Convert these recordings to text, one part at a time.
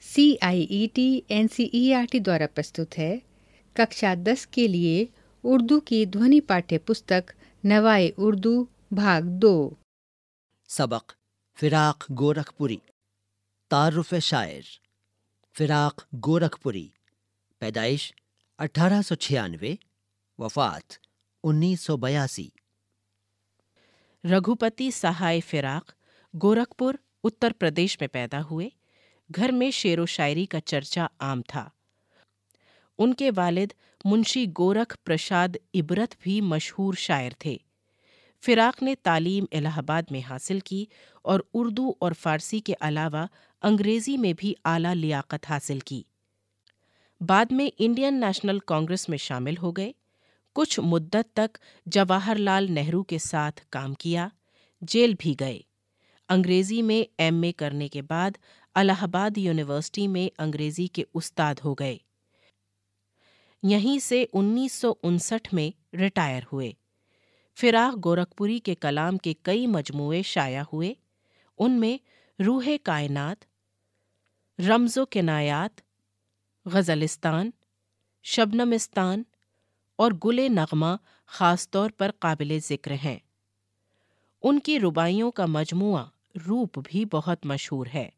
C I E T N C E R T دوارا پرستا دس کے لیے اردو کی دھونی پاٹ پہ نوائ اردو بھاگ دو سبق فراق گورکھپوری تعارف فراق گورکھپوری پیدائش اٹھارہ سو چھیانوے وفات انیس سو بیاسی رگوپتی سہای فراق گورکھپور اتر پردیش میں پیدا ہوئے گھر میں شعر و شاعری کا چرچا عام تھا ان کے والد منشی گورکھ پرشاد عبرت بھی مشہور شاعر تھے فراق نے تعلیم الہ آباد میں حاصل کی اور اردو اور فارسی کے علاوہ انگریزی میں بھی اعلیٰ لیاقت حاصل کی بعد میں انڈین نیشنل کانگریس میں شامل ہو گئے کچھ مدت تک جواہر لال نہرو کے ساتھ کام کیا جیل بھی گئے انگریزی میں ایم اے کرنے کے بعد الہ آباد یونیورسٹی میں انگریزی کے استاد ہو گئے یہیں سے انیس سو انسٹھ میں ریٹائر ہوئے فراغ گورکھپوری کے کلام کے کئی مجموعے شائع ہوئے ان میں روح کائنات رمز و کنایات غزلستان شبنمستان اور گل نغمہ خاص طور پر قابل ذکر ہیں ان کی ربائیوں کا مجموعہ روپ بھی بہت مشہور ہے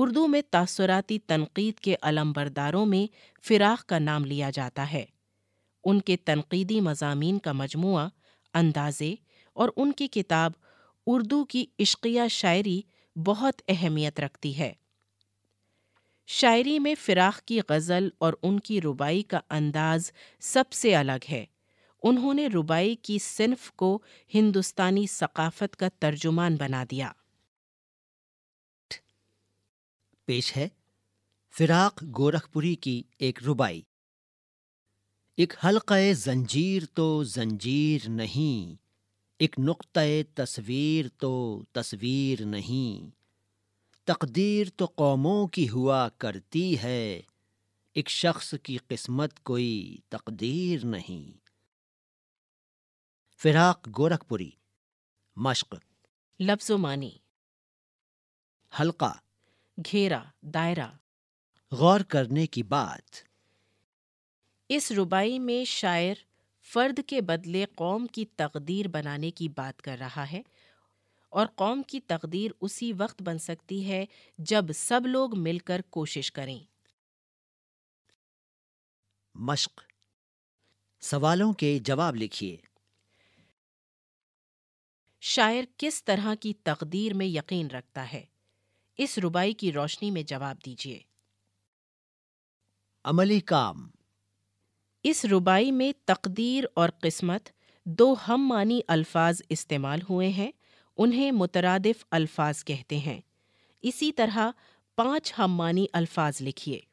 اردو میں تاثراتی تنقید کے علم برداروں میں فراق کا نام لیا جاتا ہے ان کے تنقیدی مضامین کا مجموعہ اندازے اور ان کی کتاب اردو کی عشقیہ شاعری بہت اہمیت رکھتی ہے شاعری میں فراق کی غزل اور ان کی ربائی کا انداز سب سے الگ ہے انہوں نے ربائی کی صنف کو ہندوستانی ثقافت کا ترجمان بنا دیا پیش ہے فراق گورکھپوری کی ایک ربائی ایک حلقہ زنجیر تو زنجیر نہیں ایک نقطۂ تصویر تو تصویر نہیں تقدیر تو قوموں کی ہوا کرتی ہے ایک شخص کی قسمت کوئی تقدیر نہیں فراق گورکھپوری مشق لفظ و حلقہ گھیرا دائرہ غور کرنے کی بات اس ربائی میں شاعر فرد کے بدلے قوم کی تقدیر بنانے کی بات کر رہا ہے اور قوم کی تقدیر اسی وقت بن سکتی ہے جب سب لوگ مل کر کوشش کریں مشق سوالوں کے جواب لکھیے شاعر کس طرح کی تقدیر میں یقین رکھتا ہے اس ربائی کی روشنی میں جواب دیجیے عملی کام اس ربائی میں تقدیر اور قسمت دو ہم معنی الفاظ استعمال ہوئے ہیں انہیں مترادف الفاظ کہتے ہیں اسی طرح پانچ ہم معنی الفاظ لکھیے